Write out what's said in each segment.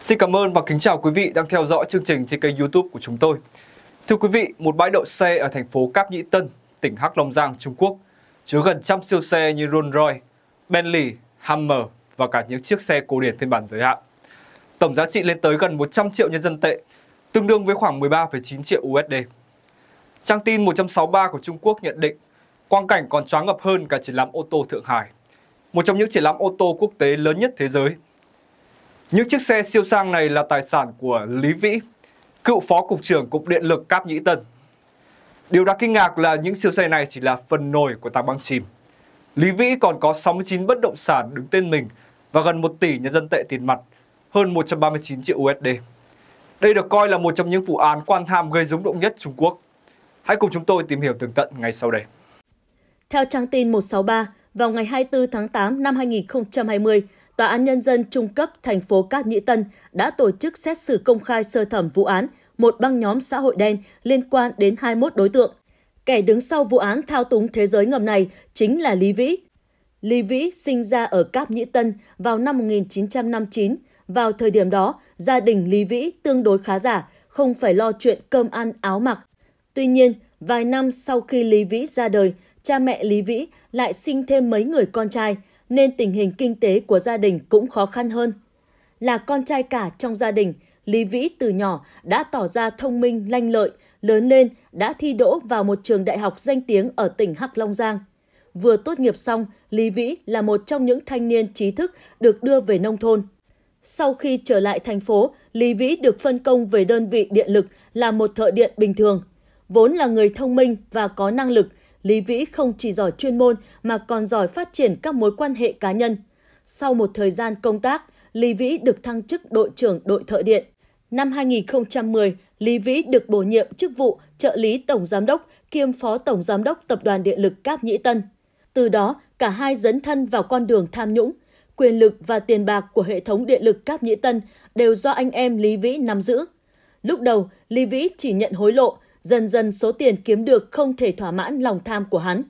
Xin cảm ơn và kính chào quý vị đang theo dõi chương trình trên kênh YouTube của chúng tôi. Thưa quý vị, một bãi đậu xe ở thành phố Cáp Nhĩ Tân, tỉnh Hắc Long Giang, Trung Quốc chứa gần trăm siêu xe như Rolls-Royce, Bentley, Hummer và cả những chiếc xe cổ điển phiên bản giới hạn. Tổng giá trị lên tới gần 100 triệu nhân dân tệ, tương đương với khoảng 13,9 triệu USD. Trang tin 163 của Trung Quốc nhận định quang cảnh còn choáng ngập hơn cả triển lãm ô tô Thượng Hải một trong những triển lãm ô tô quốc tế lớn nhất thế giới. Những chiếc xe siêu sang này là tài sản của Lý Vĩ, cựu phó cục trưởng Cục Điện lực Cáp Nhĩ Tân. Điều đáng kinh ngạc là những siêu xe này chỉ là phần nổi của tảng băng chìm. Lý Vĩ còn có 69 bất động sản đứng tên mình và gần 1 tỷ nhân dân tệ tiền mặt, hơn 139 triệu USD. Đây được coi là một trong những vụ án quan tham gây rúng động nhất Trung Quốc. Hãy cùng chúng tôi tìm hiểu tường tận ngay sau đây. Theo trang tin 163, vào ngày 24 tháng 8 năm 2020, Tòa án Nhân dân trung cấp thành phố Cát Nhĩ Tân đã tổ chức xét xử công khai sơ thẩm vụ án một băng nhóm xã hội đen liên quan đến 21 đối tượng. Kẻ đứng sau vụ án thao túng thế giới ngầm này chính là Lý Vĩ. Lý Vĩ sinh ra ở Cáp Nhĩ Tân vào năm 1959. Vào thời điểm đó, gia đình Lý Vĩ tương đối khá giả, không phải lo chuyện cơm ăn áo mặc. Tuy nhiên, vài năm sau khi Lý Vĩ ra đời, cha mẹ Lý Vĩ lại sinh thêm mấy người con trai, nên tình hình kinh tế của gia đình cũng khó khăn hơn. Là con trai cả trong gia đình, Lý Vĩ từ nhỏ đã tỏ ra thông minh, lanh lợi, lớn lên đã thi đỗ vào một trường đại học danh tiếng ở tỉnh Hắc Long Giang. Vừa tốt nghiệp xong, Lý Vĩ là một trong những thanh niên trí thức được đưa về nông thôn. Sau khi trở lại thành phố, Lý Vĩ được phân công về đơn vị điện lực là một thợ điện bình thường. Vốn là người thông minh và có năng lực – Lý Vĩ không chỉ giỏi chuyên môn mà còn giỏi phát triển các mối quan hệ cá nhân. Sau một thời gian công tác, Lý Vĩ được thăng chức đội trưởng đội thợ điện. Năm 2010, Lý Vĩ được bổ nhiệm chức vụ trợ lý tổng giám đốc kiêm phó tổng giám đốc Tập đoàn Điện lực Cáp Nhĩ Tân. Từ đó, cả hai dấn thân vào con đường tham nhũng. Quyền lực và tiền bạc của hệ thống điện lực Cáp Nhĩ Tân đều do anh em Lý Vĩ nắm giữ. Lúc đầu, Lý Vĩ chỉ nhận hối lộ dần dần số tiền kiếm được không thể thỏa mãn lòng tham của hắn.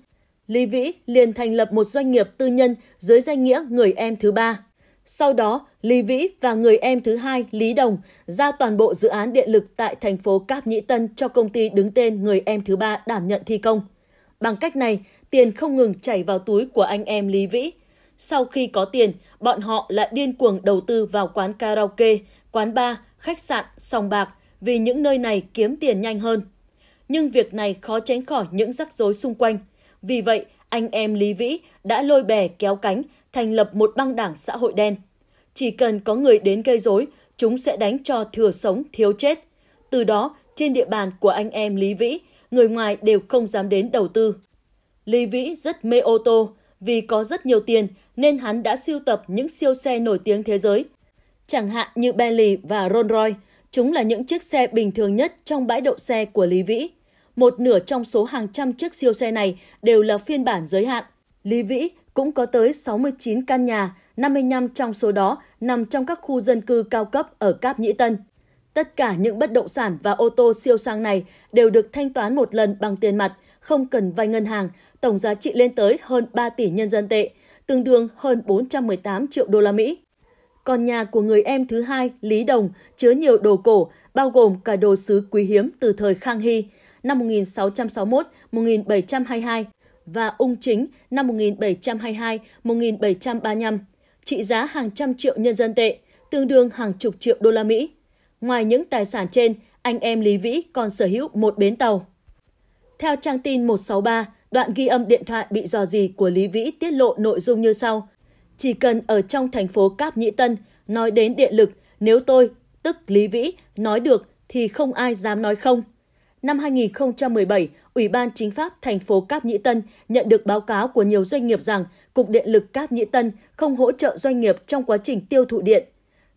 Lý Vĩ liền thành lập một doanh nghiệp tư nhân dưới danh nghĩa người em thứ ba. Sau đó, Lý Vĩ và người em thứ hai Lý Đồng giao toàn bộ dự án điện lực tại thành phố Cáp Nhĩ Tân cho công ty đứng tên người em thứ ba đảm nhận thi công. Bằng cách này, tiền không ngừng chảy vào túi của anh em Lý Vĩ. Sau khi có tiền, bọn họ lại điên cuồng đầu tư vào quán karaoke, quán bar, khách sạn, sòng bạc vì những nơi này kiếm tiền nhanh hơn nhưng việc này khó tránh khỏi những rắc rối xung quanh. Vì vậy, anh em Lý Vĩ đã lôi bè kéo cánh, thành lập một băng đảng xã hội đen. Chỉ cần có người đến gây rối, chúng sẽ đánh cho thừa sống, thiếu chết. Từ đó, trên địa bàn của anh em Lý Vĩ, người ngoài đều không dám đến đầu tư. Lý Vĩ rất mê ô tô, vì có rất nhiều tiền nên hắn đã siêu tập những siêu xe nổi tiếng thế giới, chẳng hạn như Bentley và Rolls-Royce, Chúng là những chiếc xe bình thường nhất trong bãi đậu xe của Lý Vĩ. Một nửa trong số hàng trăm chiếc siêu xe này đều là phiên bản giới hạn. Lý Vĩ cũng có tới 69 căn nhà, 55 trong số đó nằm trong các khu dân cư cao cấp ở Cáp Nhĩ Tân. Tất cả những bất động sản và ô tô siêu sang này đều được thanh toán một lần bằng tiền mặt, không cần vay ngân hàng, tổng giá trị lên tới hơn 3 tỷ nhân dân tệ, tương đương hơn 418 triệu đô la Mỹ còn nhà của người em thứ hai Lý Đồng chứa nhiều đồ cổ, bao gồm cả đồ sứ quý hiếm từ thời Khang Hy năm 1661-1722 và ung chính năm 1722-1735, trị giá hàng trăm triệu nhân dân tệ, tương đương hàng chục triệu đô la Mỹ. Ngoài những tài sản trên, anh em Lý Vĩ còn sở hữu một bến tàu. Theo trang tin 163, đoạn ghi âm điện thoại bị dò dì của Lý Vĩ tiết lộ nội dung như sau – chỉ cần ở trong thành phố Cáp Nhĩ Tân, nói đến điện lực, nếu tôi, tức Lý Vĩ, nói được thì không ai dám nói không. Năm 2017, Ủy ban Chính pháp thành phố Cáp Nhĩ Tân nhận được báo cáo của nhiều doanh nghiệp rằng Cục Điện lực Cáp Nhĩ Tân không hỗ trợ doanh nghiệp trong quá trình tiêu thụ điện.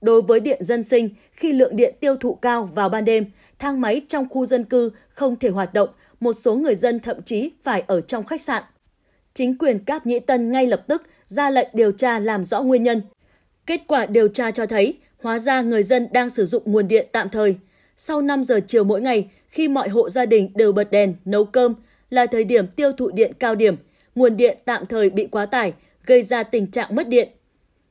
Đối với điện dân sinh, khi lượng điện tiêu thụ cao vào ban đêm, thang máy trong khu dân cư không thể hoạt động, một số người dân thậm chí phải ở trong khách sạn chính quyền Cáp Nhĩ Tân ngay lập tức ra lệnh điều tra làm rõ nguyên nhân. Kết quả điều tra cho thấy, hóa ra người dân đang sử dụng nguồn điện tạm thời. Sau 5 giờ chiều mỗi ngày, khi mọi hộ gia đình đều bật đèn, nấu cơm, là thời điểm tiêu thụ điện cao điểm, nguồn điện tạm thời bị quá tải, gây ra tình trạng mất điện.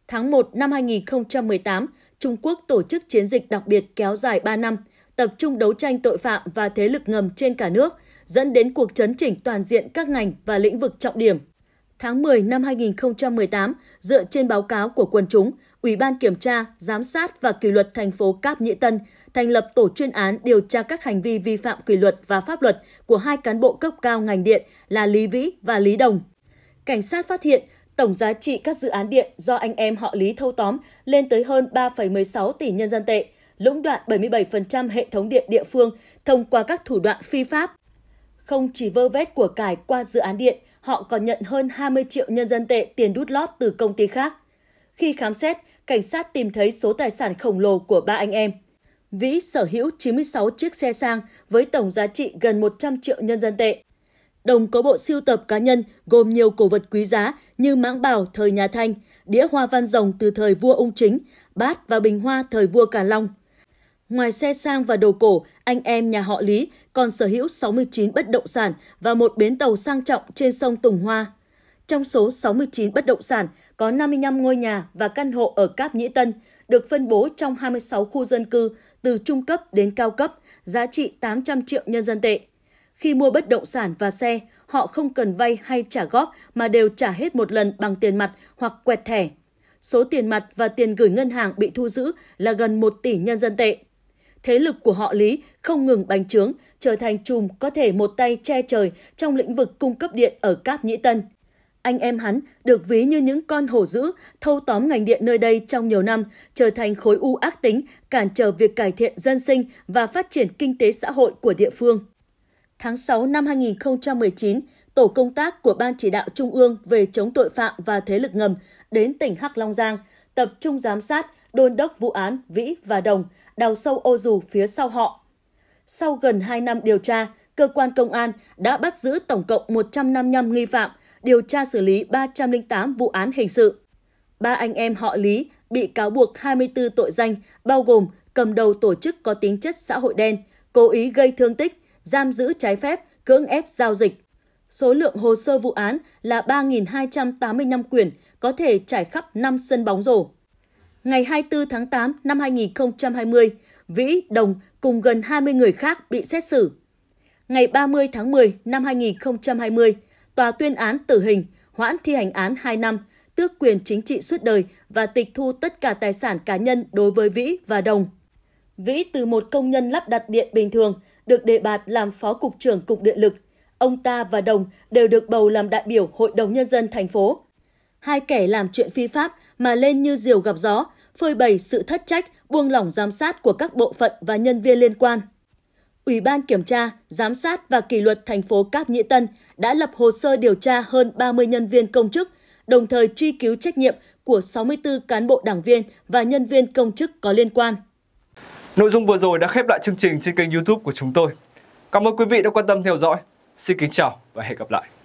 Tháng 1 năm 2018, Trung Quốc tổ chức chiến dịch đặc biệt kéo dài 3 năm, tập trung đấu tranh tội phạm và thế lực ngầm trên cả nước – dẫn đến cuộc chấn chỉnh toàn diện các ngành và lĩnh vực trọng điểm. Tháng 10 năm 2018, dựa trên báo cáo của quần chúng, Ủy ban Kiểm tra, Giám sát và Kỷ luật thành phố Cáp Nhĩ Tân thành lập tổ chuyên án điều tra các hành vi vi phạm kỷ luật và pháp luật của hai cán bộ cấp cao ngành điện là Lý Vĩ và Lý Đồng. Cảnh sát phát hiện tổng giá trị các dự án điện do anh em họ Lý thâu tóm lên tới hơn 3,16 tỷ nhân dân tệ, lũng đoạn 77% hệ thống điện địa phương thông qua các thủ đoạn phi pháp không chỉ vơ vét của cải qua dự án điện, họ còn nhận hơn 20 triệu nhân dân tệ tiền đút lót từ công ty khác. Khi khám xét, cảnh sát tìm thấy số tài sản khổng lồ của ba anh em. Vĩ sở hữu 96 chiếc xe sang với tổng giá trị gần 100 triệu nhân dân tệ. Đồng có bộ siêu tập cá nhân gồm nhiều cổ vật quý giá như mãng bảo thời nhà Thanh, đĩa hoa văn rồng từ thời vua Ung Chính, bát và bình hoa thời vua cả Long – Ngoài xe sang và đồ cổ, anh em nhà họ Lý còn sở hữu 69 bất động sản và một bến tàu sang trọng trên sông Tùng Hoa. Trong số 69 bất động sản, có 55 ngôi nhà và căn hộ ở Cáp Nhĩ Tân, được phân bố trong 26 khu dân cư từ trung cấp đến cao cấp, giá trị 800 triệu nhân dân tệ. Khi mua bất động sản và xe, họ không cần vay hay trả góp mà đều trả hết một lần bằng tiền mặt hoặc quẹt thẻ. Số tiền mặt và tiền gửi ngân hàng bị thu giữ là gần 1 tỷ nhân dân tệ thế lực của họ Lý không ngừng bành trướng, trở thành chùm có thể một tay che trời trong lĩnh vực cung cấp điện ở Cáp Nhĩ Tân. Anh em hắn được ví như những con hổ dữ thâu tóm ngành điện nơi đây trong nhiều năm, trở thành khối u ác tính, cản trở việc cải thiện dân sinh và phát triển kinh tế xã hội của địa phương. Tháng 6 năm 2019, tổ công tác của Ban chỉ đạo Trung ương về chống tội phạm và thế lực ngầm đến tỉnh Hắc Long Giang, tập trung giám sát, đôn đốc vụ án Vĩ và Đồng, đào sâu ô dù phía sau họ. Sau gần 2 năm điều tra, cơ quan công an đã bắt giữ tổng cộng 155 nghi phạm, điều tra xử lý 308 vụ án hình sự. Ba anh em họ Lý bị cáo buộc 24 tội danh, bao gồm cầm đầu tổ chức có tính chất xã hội đen, cố ý gây thương tích, giam giữ trái phép, cưỡng ép giao dịch. Số lượng hồ sơ vụ án là 3.285 quyển, có thể trải khắp 5 sân bóng rổ ngày 24 tháng 8 năm 2020, Vĩ, Đồng cùng gần 20 người khác bị xét xử. Ngày 30 tháng 10 năm 2020, tòa tuyên án tử hình, hoãn thi hành án 2 năm, tước quyền chính trị suốt đời và tịch thu tất cả tài sản cá nhân đối với Vĩ và Đồng. Vĩ từ một công nhân lắp đặt điện bình thường được đề bạt làm phó cục trưởng cục điện lực. Ông ta và Đồng đều được bầu làm đại biểu Hội đồng nhân dân thành phố. Hai kẻ làm chuyện phi pháp mà lên như diều gặp gió, phơi bày sự thất trách, buông lỏng giám sát của các bộ phận và nhân viên liên quan. Ủy ban kiểm tra, giám sát và kỷ luật thành phố Cáp Nhĩ Tân đã lập hồ sơ điều tra hơn 30 nhân viên công chức, đồng thời truy cứu trách nhiệm của 64 cán bộ đảng viên và nhân viên công chức có liên quan. Nội dung vừa rồi đã khép lại chương trình trên kênh YouTube của chúng tôi. Cảm ơn quý vị đã quan tâm theo dõi. Xin kính chào và hẹn gặp lại.